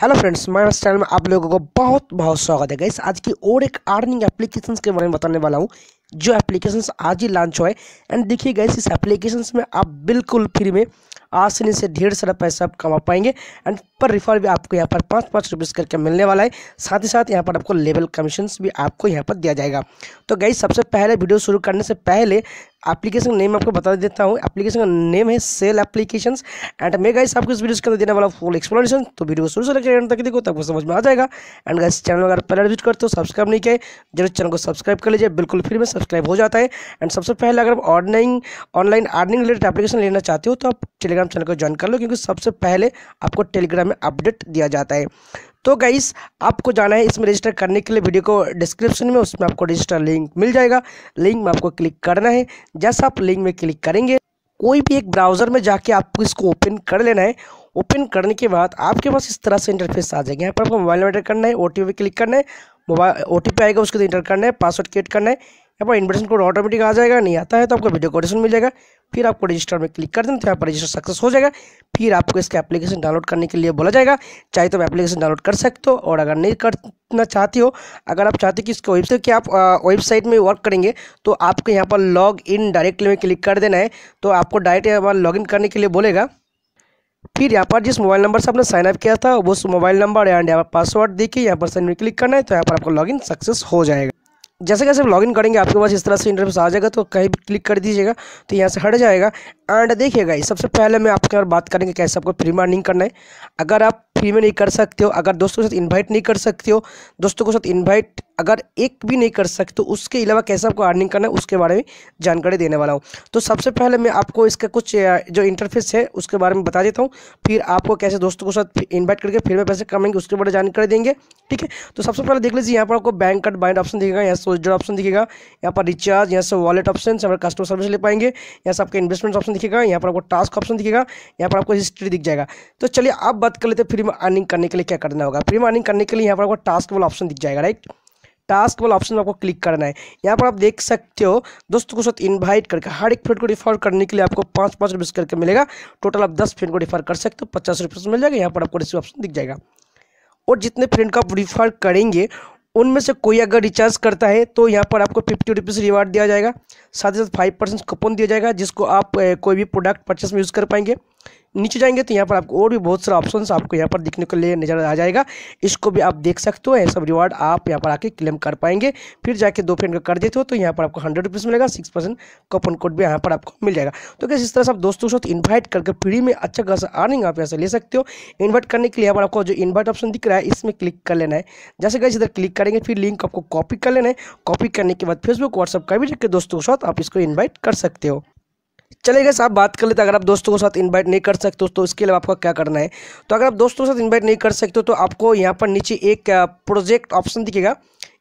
hello friends मैं इस channel में आप लोगों को बहुत बहुत स्वागत है गई आज की और एक अर्निंग एप्लीकेशन के बारे में बताने वाला हूँ जो एप्लीकेशन आज ही लॉन्च हुआ है एंड देखिए गई इस एप्लीकेशन में आप बिल्कुल फ्री में आसानी से ढेर सारा पैसा आप कमा पाएंगे एंड पर रिफर भी आपको यहाँ पर पाँच पाँच रुपीज़ करके मिलने वाला है साथ ही साथ यहाँ पर आपको लेवल कमीशन भी आपको यहाँ पर दिया जाएगा तो गई सबसे पहले वीडियो शुरू करने से पहले एप्लीकेशन नेम आपको बता देता हूँ एप्लीकेशन का नेम है सेल एप्लीकेशन एंड मैं गाइस आपको इस वीडियो के अंदर देने वाला फुल एक्सप्लेनेशन तो वीडियो को शुरू से एंड तक देखो तब समझ में आ जाएगा एंड गाइस चैनल अगर पहले विजिट करते हो सब्सक्राइब नहीं किया जरूर चैनल को सब्सक्राइब कर लीजिए बिल्कुल फ्री में सब्सक्राइब हो जाता है एंड सबसे पहले अगर आप online online earning related application लेना चाहते हो तो आप टेलीग्राम चैनल को ज्वाइन कर लो क्योंकि सबसे पहले आपको टेलीग्राम में अपडेट दिया जाता है तो गाइस आपको जाना है इसमें रजिस्टर करने के लिए वीडियो को डिस्क्रिप्शन में उसमें आपको रजिस्टर लिंक मिल जाएगा लिंक में आपको क्लिक करना है जैसा आप लिंक में क्लिक करेंगे कोई भी एक ब्राउज़र में जाके आपको इसको ओपन कर लेना है ओपन करने के बाद आपके पास इस तरह से इंटरफेस आ जाएगा यहाँ पर आपको मोबाइल नंबर एंटर करना है ओ पे क्लिक करना है मोबाइल ओ आएगा उसके लिए इंटर करना है पासवर्ड क्रिएट करना है यहाँ पर इन्विटेशन कोड ऑटोमेटिक आ जाएगा नहीं आता है तो आपको वीडियो कोडेशन मिल जाएगा फिर आपको रजिस्टर में क्लिक कर देना तो यहाँ पर रजिस्टर सक्सेस हो जाएगा फिर आपको इसका एप्लीकेशन डाउनलोड करने के लिए बोला जाएगा चाहे तो आप एप्लीकेशन डाउनलोड कर सकते हो और अगर नहीं करना चाहती हो अगर आप चाहते हो कि इसके वेबसाइट की आप वेबसाइट में वर्क करेंगे तो आपको यहाँ पर लॉग इन डायरेक्टली में क्लिक कर देना है तो आपको डायरेक्ट यहाँ पर लॉग इन करने के लिए बोलेगा फिर यहाँ पर जिस मोबाइल नंबर से आपने साइनअप किया था वो मोबाइल नंबर एंड यहाँ पर पासवर्ड देखिए यहाँ पर साइन में क्लिक करना है तो यहाँ पर आपको इन सक्सेस हो जाएगा जैसे कैसे लॉग इन करेंगे आपके पास इस तरह से इंटरफेस आ जाएगा तो कहीं भी क्लिक कर दीजिएगा तो यहाँ से हट जाएगा एंड देखिएगा सबसे पहले मैं आपके और बात करेंगे कैसे आपको फ्री में अर्निंग करना है अगर आप फ्री में नहीं कर सकते हो अगर दोस्तों के साथ इन्वाइट नहीं कर सकते हो दोस्तों के साथ इन्वाइट अगर एक भी नहीं कर सकते तो उसके अलावा कैसे आपको अर्निंग करना है उसके बारे में जानकारी देने वाला हूँ तो सबसे पहले मैं आपको इसका कुछ जो इंटरफेस है उसके बारे में बता देता हूँ फिर आपको कैसे दोस्तों के साथ इन्वाइट करके फिर मैं पैसे कमाएंगे उसके बारे में जानकारी देंगे ठीक है तो सबसे पहले देख लीजिए यहाँ पर आपको बैंक कार्ड बाइंड ऑप्शन दिखेगा यहाँ से ऑप्शन दिखेगा यहाँ पर रिचार्ज यहाँ से वॉलेट ऑप्शन से हमारे कस्टमर सर्विस ले पाएंगे यहाँ से आपका इन्वेस्टमेंट ऑप्शन दिखेगा यहाँ पर आपको टास्क ऑप्शन दिखेगा यहाँ पर आपको हिस्ट्री दिख जाएगा तो चलिए आप बात कर लेते हैं फ्री में अर्निंग करने के लिए क्या करना होगा फ्री में अर्निंग करने के लिए यहाँ पर आपको टास्क वाला ऑप्शन दिख जाएगा राइट टास्क वाला ऑप्शन आपको क्लिक करना है यहाँ पर आप देख सकते हो दोस्तों के साथ इन्वाइट करके हर एक फ्रेंड को रिफर करने के लिए आपको पाँच पाँच रुपये करके मिलेगा टोटल आप दस फ्रेंड को रिफर कर सकते हो पचास रुपये मिल जाएगा यहाँ पर आपको रिसीव ऑप्शन दिख जाएगा और जितने फ्रेंड को आप रिफर करेंगे उनमें से कोई अगर रिचार्ज करता है तो यहाँ पर आपको फिफ्टी रुपीज़ रिवार्ड दिया जाएगा साथ ही साथ फाइव परसेंट कूपन दिया जाएगा जिसको आप कोई भी प्रोडक्ट परचेस में यूज़ कर पाएंगे नीचे जाएंगे तो यहाँ पर आपको और भी बहुत सारे ऑप्शन आपको यहाँ पर दिखने के लिए नज़र आ जाएगा इसको भी आप देख सकते हो ये सब रिवार्ड आप यहाँ पर आके क्लेम कर पाएंगे फिर जाके दो फ्रेंड का कर देते हो तो यहाँ पर आपको हंड्रेड रुपीज़ मिलेगा सिक्स परसेंट कपन कोड भी यहाँ पर आपको मिल जाएगा तो कैसे इस तरह से आप दोस्तों के साथ इन्वाइट करके फ्री में अच्छा खासा अर्निंग आप यहाँ से ले सकते हो इन्वाइट करने के लिए यहाँ पर आपको जो इन्वाइट ऑप्शन दिख रहा है इसमें क्लिक कर लेना है जैसे कैसे इधर क्लिक करेंगे फिर लिंक आपको कॉपी कर लेना है कॉपी करने के बाद फेसबुक व्हाट्सअप का भी दोस्तों के साथ आप इसको इन्वाइट कर सकते हो चलेगा साहब बात कर लेते अगर आप दोस्तों के साथ इनवाइट नहीं कर सकते तो इसके लिए आपको क्या करना है तो अगर आप दोस्तों के साथ इनवाइट नहीं कर सकते तो आपको यहाँ पर नीचे एक प्रोजेक्ट ऑप्शन दिखेगा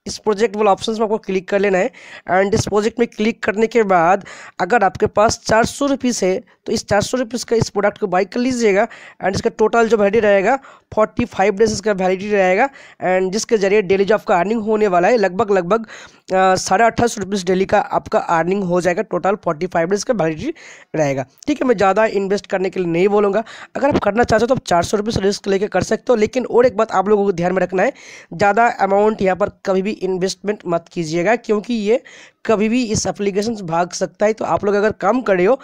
इस प्रोजेक्ट वाला ऑप्शन में आपको क्लिक कर लेना है एंड इस प्रोजेक्ट में क्लिक करने के बाद अगर आपके पास चार सौ है तो इस चार सौ रुपीज़ का इस प्रोडक्ट को बाई कर लीजिएगा एंड इसका टोटल जो वैलिडी रहेगा फोर्टी फाइव डेज इसका वैलिडी रहेगा एंड जिसके जरिए डेली जो आपका अर्निंग होने वाला है लगभग लगभग साढ़े अट्ठाईस सौ रुपीज़ डेली का आपका अर्निंग हो जाएगा टोटल फोर्टी फाइव डेज का वैलिडी रहेगा ठीक है मैं ज़्यादा इन्वेस्ट करने के लिए नहीं बोलूँगा अगर आप करना चाहते हो तो आप चार सौ रुपीज़ रिस्क लेकर कर सकते हो लेकिन और एक बात आप लोगों को ध्यान में रखना है ज़्यादा अमाउंट यहाँ पर कभी भी इन्वेस्टमेंट मत कीजिएगा क्योंकि ये कभी भी इस एप्लीकेशन से भाग सकता है तो आप लोग अगर कम करे हो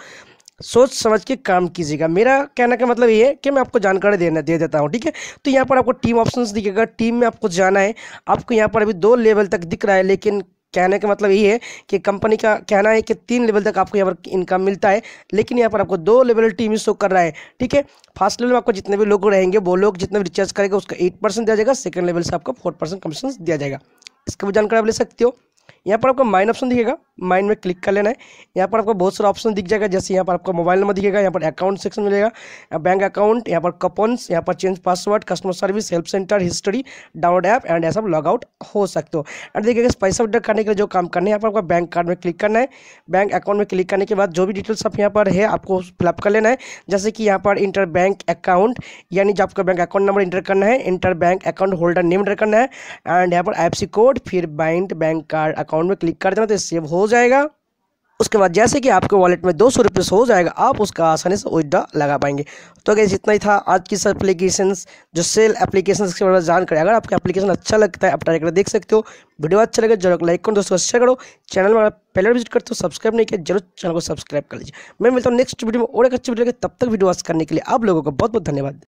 सोच समझ के काम कीजिएगा मेरा कहने का मतलब ये है कि मैं आपको जानकारी देना दे देता हूँ ठीक है तो यहाँ पर आपको टीम ऑप्शंस दिखेगा टीम में आपको जाना है आपको यहाँ पर अभी दो लेवल तक दिख रहा है लेकिन कहने का मतलब ये है कि कंपनी का कहना है कि तीन लेवल तक आपको यहाँ पर इनकम मिलता है लेकिन यहाँ पर आपको दो लेवल टीम शो कर रहा है ठीक है फर्स्ट लेवल में आपको जितने भी लोग रहेंगे वो लोग जितने भी रिचार्ज करेंगे उसका एट परसेंट दिया जाएगा सेकेंड लेवल से आपको फोर परसेंट कमीशन दिया जाएगा इसका भी जानकारी आप ले सकते हो यहाँ पर आपको माइन ऑप्शन दिखेगा माइन में क्लिक कर लेना है यहाँ पर आपको बहुत सारा ऑप्शन दिख जाएगा जैसे यहाँ पर आपको मोबाइल नंबर दिखेगा यहाँ पर अकाउंट सेक्शन मिलेगा बैंक अकाउंट यहाँ पर कपन्स यहाँ पर change password customer service help centre history download app and ऐसा लॉग आउट हो सकते हो एंड देखिए पैसा विड्रॉ करने के लिए जो काम करना है यहाँ पर आपको बैंक कार्ड में क्लिक करना है बैंक अकाउंट में क्लिक करने के बाद जो भी डिटेल्स आप यहाँ पर है आपको फिलअप कर लेना है जैसे कि यहाँ पर इंटर बैंक अकाउंट यानी जो आपका बैंक अकाउंट नंबर इंटर करना है enter bank account holder name enter करना है एंड यहाँ पर आई कोड फिर bank bank card account account में क्लिक कर देना तो सेव हो जाएगा उसके बाद जैसे कि आपके वॉलेट में दो सौ रुपये हो जाएगा आप उसका आसानी से विड्रा लगा पाएंगे तो अगर इतना ही था आज की सब एप्लीकेशन जो सेल एप्लीकेशन के बारे में जानकारी अगर आपका एप्लीकेशन अच्छा लगता है आप ट्राई कर देख सकते हो वीडियो अच्छा लगे तो जरूर लाइक करो दोस्तों शेयर करो चैनल में पहले विजिट करते हो सब्सक्राइब नहीं किया जरूर चैनल को सब्सक्राइब कर लीजिए मैं मिलता हूँ नेक्स्ट वीडियो में और एक अच्छी वीडियो तब तक वीडियो करने के लिए आप लोगों को बहुत बहुत धन्यवाद